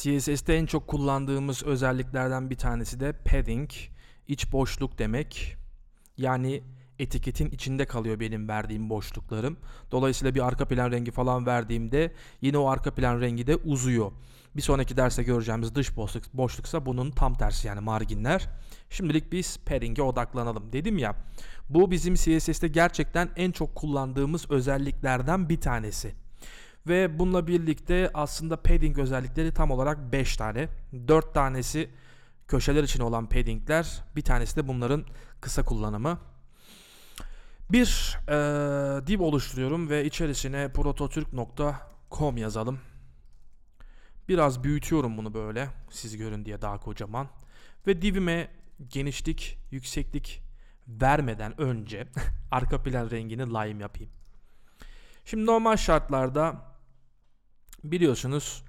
CSS'te en çok kullandığımız özelliklerden bir tanesi de padding, iç boşluk demek. Yani etiketin içinde kalıyor benim verdiğim boşluklarım. Dolayısıyla bir arka plan rengi falan verdiğimde yine o arka plan rengi de uzuyor. Bir sonraki derste göreceğimiz dış boşluk, boşluksa bunun tam tersi yani marginler. Şimdilik biz padding'e odaklanalım dedim ya. Bu bizim CSS'te gerçekten en çok kullandığımız özelliklerden bir tanesi. Ve bununla birlikte aslında padding özellikleri tam olarak 5 tane. 4 tanesi köşeler için olan paddingler. Bir tanesi de bunların kısa kullanımı. Bir ee, div oluşturuyorum ve içerisine prototürk.com yazalım. Biraz büyütüyorum bunu böyle siz görün diye daha kocaman. Ve divime genişlik, yükseklik vermeden önce arka plan rengini lime yapayım. Şimdi normal şartlarda biliyorsunuz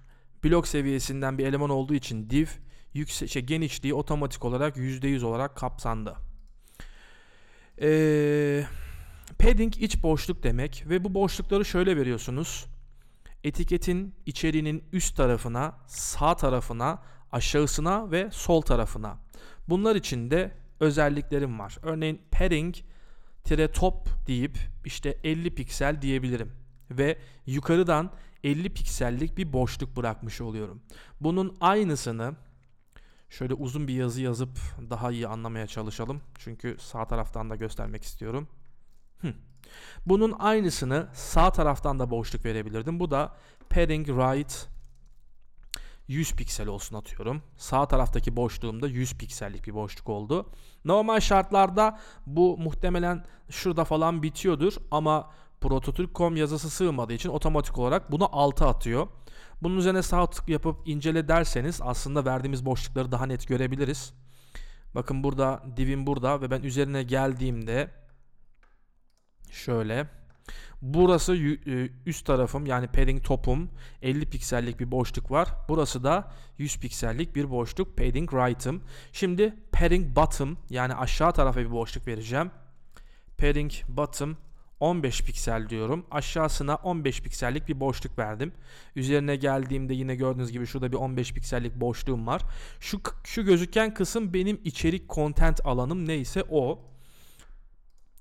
blok seviyesinden bir eleman olduğu için div yükse şey, genişliği otomatik olarak %100 olarak kapsandı. Ee, padding iç boşluk demek ve bu boşlukları şöyle veriyorsunuz. Etiketin içeriğinin üst tarafına, sağ tarafına, aşağısına ve sol tarafına. Bunlar için de özelliklerim var. Örneğin padding tire top deyip işte 50 piksel diyebilirim ve yukarıdan 50 piksellik bir boşluk bırakmış oluyorum. Bunun aynısını şöyle uzun bir yazı yazıp daha iyi anlamaya çalışalım. Çünkü sağ taraftan da göstermek istiyorum. Hmm. Bunun aynısını sağ taraftan da boşluk verebilirdim. Bu da padding right 100 piksel olsun atıyorum. Sağ taraftaki boşluğumda 100 piksellik bir boşluk oldu. Normal şartlarda bu muhtemelen şurada falan bitiyordur ama Prototürk.com yazısı sığmadığı için otomatik olarak bunu 6 atıyor. Bunun üzerine sağ tık yapıp incele derseniz aslında verdiğimiz boşlukları daha net görebiliriz. Bakın burada divim burada ve ben üzerine geldiğimde şöyle burası e, üst tarafım yani padding topum 50 piksellik bir boşluk var. Burası da 100 piksellik bir boşluk padding right'ım. Şimdi padding bottom yani aşağı tarafa bir boşluk vereceğim. Padding bottom 15 piksel diyorum. Aşağısına 15 piksellik bir boşluk verdim. Üzerine geldiğimde yine gördüğünüz gibi şurada bir 15 piksellik boşluğum var. Şu, şu gözüken kısım benim içerik content alanım neyse o.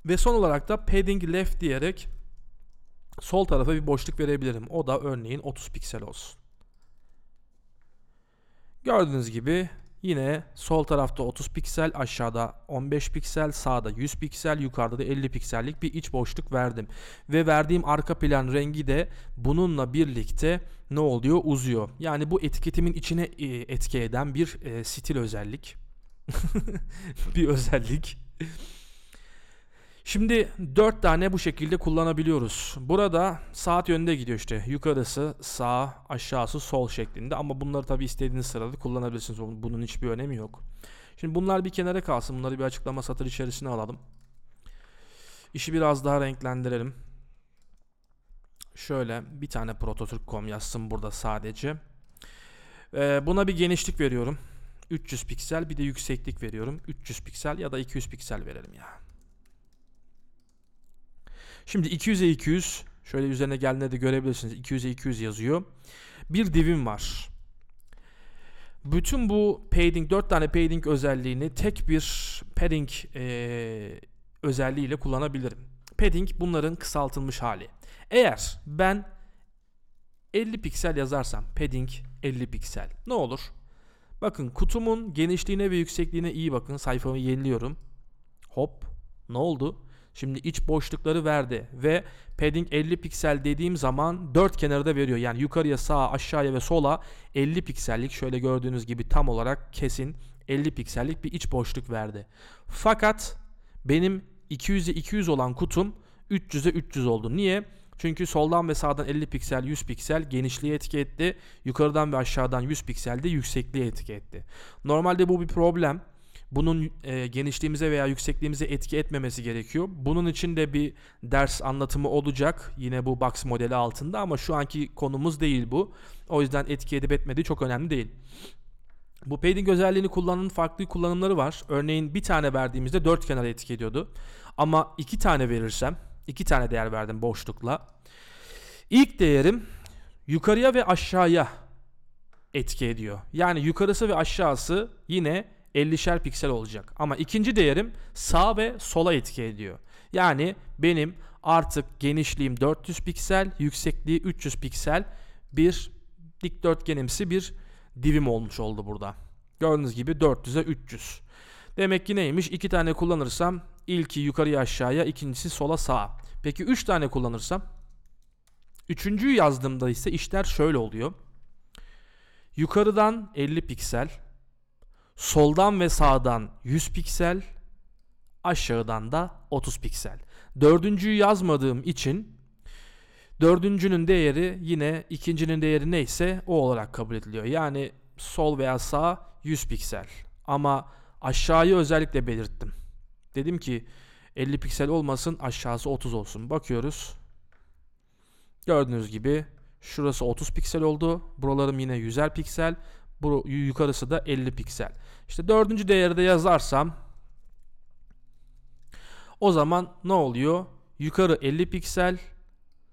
Ve son olarak da padding left diyerek sol tarafa bir boşluk verebilirim. O da örneğin 30 piksel olsun. Gördüğünüz gibi Yine sol tarafta 30 piksel, aşağıda 15 piksel, sağda 100 piksel, yukarıda da 50 piksellik bir iç boşluk verdim. Ve verdiğim arka plan rengi de bununla birlikte ne oluyor? Uzuyor. Yani bu etiketimin içine e, etki eden bir e, stil özellik. bir özellik. Şimdi 4 tane bu şekilde kullanabiliyoruz. Burada saat yönde gidiyor işte. Yukarısı sağ, aşağısı sol şeklinde ama bunları tabi istediğiniz sırada kullanabilirsiniz. Bunun hiçbir önemi yok. Şimdi bunlar bir kenara kalsın. Bunları bir açıklama satır içerisine alalım. İşi biraz daha renklendirelim. Şöyle bir tane prototürk.com yazsın burada sadece. Ee, buna bir genişlik veriyorum. 300 piksel bir de yükseklik veriyorum. 300 piksel ya da 200 piksel verelim ya. Yani. Şimdi 200'e 200 şöyle üzerine geldiğinde de görebilirsiniz 200'e 200 yazıyor. Bir divim var. Bütün bu padding 4 tane padding özelliğini tek bir padding e, özelliğiyle kullanabilirim. Padding bunların kısaltılmış hali. Eğer ben 50 piksel yazarsam padding 50 piksel ne olur? Bakın kutumun genişliğine ve yüksekliğine iyi bakın. Sayfamı yeniliyorum. Hop ne oldu? Şimdi iç boşlukları verdi ve padding 50 piksel dediğim zaman dört kenarda veriyor. Yani yukarıya sağa aşağıya ve sola 50 piksellik şöyle gördüğünüz gibi tam olarak kesin 50 piksellik bir iç boşluk verdi. Fakat benim 200'e 200 olan kutum 300'e 300 oldu. Niye? Çünkü soldan ve sağdan 50 piksel 100 piksel genişliği etki etti. Yukarıdan ve aşağıdan 100 piksel de yüksekliğe etki etti. Normalde bu bir problem bunun e, genişliğimize veya yüksekliğimize etki etmemesi gerekiyor. Bunun için de bir ders anlatımı olacak yine bu box modeli altında ama şu anki konumuz değil bu. O yüzden etki edip etmediği çok önemli değil. Bu padding özelliğini kullanın farklı kullanımları var. Örneğin bir tane verdiğimizde dört kenara etki ediyordu. Ama iki tane verirsem, iki tane değer verdim boşlukla. İlk değerim yukarıya ve aşağıya etki ediyor. Yani yukarısı ve aşağısı yine 50'şer piksel olacak. Ama ikinci değerim sağ ve sola etki ediyor. Yani benim artık genişliğim 400 piksel, yüksekliği 300 piksel bir dikdörtgenimsi bir divim olmuş oldu burada. Gördüğünüz gibi 400'e 300. Demek ki neymiş? İki tane kullanırsam ilki yukarıya aşağıya, ikincisi sola sağa. Peki üç tane kullanırsam? Üçüncüyü yazdığımda ise işler şöyle oluyor. Yukarıdan 50 piksel, Soldan ve sağdan 100 piksel, aşağıdan da 30 piksel. Dördüncüyü yazmadığım için dördüncünün değeri yine ikincinin değeri neyse o olarak kabul ediliyor. Yani sol veya sağ 100 piksel. Ama aşağıyı özellikle belirttim. Dedim ki 50 piksel olmasın aşağısı 30 olsun. Bakıyoruz. Gördüğünüz gibi şurası 30 piksel oldu. Buralarım yine 100'er piksel. Bu yukarısı da 50 piksel. İşte dördüncü değeri de yazarsam o zaman ne oluyor? Yukarı 50 piksel,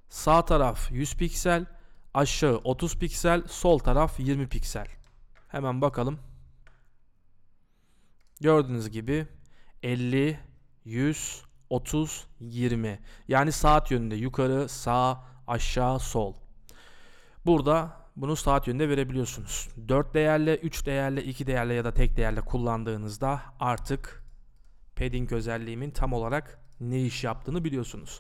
sağ taraf 100 piksel, aşağı 30 piksel, sol taraf 20 piksel. Hemen bakalım. Gördüğünüz gibi 50, 100, 30, 20. Yani saat yönünde yukarı, sağ, aşağı, sol. Burada bunu saat yönünde verebiliyorsunuz. 4 değerli, 3 değerli, 2 değerli ya da tek değerli kullandığınızda artık padding özelliğimin tam olarak ne iş yaptığını biliyorsunuz.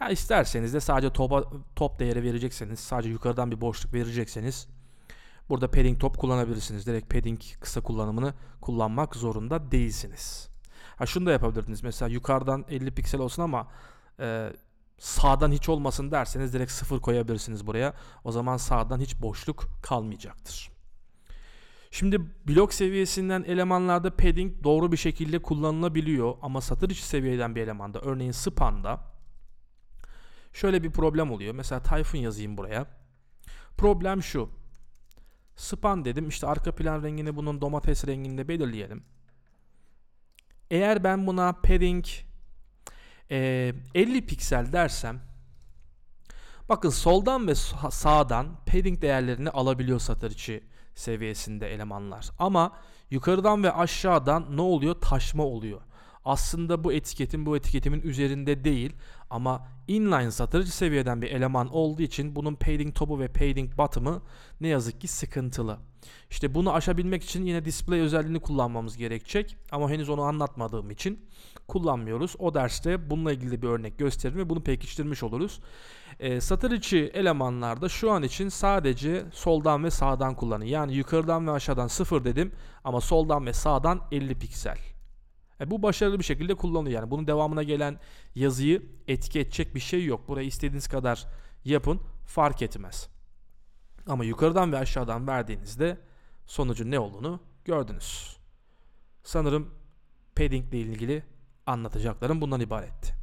Ya isterseniz de sadece topa, top değeri verecekseniz, sadece yukarıdan bir boşluk verecekseniz burada padding top kullanabilirsiniz. Direkt padding kısa kullanımını kullanmak zorunda değilsiniz. Ha şunu da yapabilirdiniz. Mesela yukarıdan 50 piksel olsun ama e, sağdan hiç olmasın derseniz direkt sıfır koyabilirsiniz buraya. O zaman sağdan hiç boşluk kalmayacaktır. Şimdi blok seviyesinden elemanlarda padding doğru bir şekilde kullanılabiliyor ama satır içi seviyeden bir elemanda örneğin spanda şöyle bir problem oluyor. Mesela Typhoon yazayım buraya. Problem şu. Span dedim işte arka plan rengini bunun domates renginde belirleyelim. Eğer ben buna padding e, 50 piksel dersem bakın soldan ve sağdan padding değerlerini alabiliyor satır içi seviyesinde elemanlar. Ama yukarıdan ve aşağıdan ne oluyor? Taşma oluyor. Aslında bu etiketin bu etiketimin üzerinde değil ama inline satır içi seviyeden bir eleman olduğu için bunun padding topu ve padding bottom'ı ne yazık ki sıkıntılı. İşte bunu aşabilmek için yine display özelliğini kullanmamız gerekecek ama henüz onu anlatmadığım için kullanmıyoruz. O derste bununla ilgili bir örnek gösterir ve bunu pekiştirmiş oluruz. E, satır içi elemanlarda şu an için sadece soldan ve sağdan kullanın. Yani yukarıdan ve aşağıdan 0 dedim ama soldan ve sağdan 50 piksel. E, bu başarılı bir şekilde kullanılıyor. Yani bunun devamına gelen yazıyı etki edecek bir şey yok. Buraya istediğiniz kadar yapın fark etmez. Ama yukarıdan ve aşağıdan verdiğinizde sonucun ne olduğunu gördünüz. Sanırım padding ile ilgili anlatacaklarım bundan ibaretti.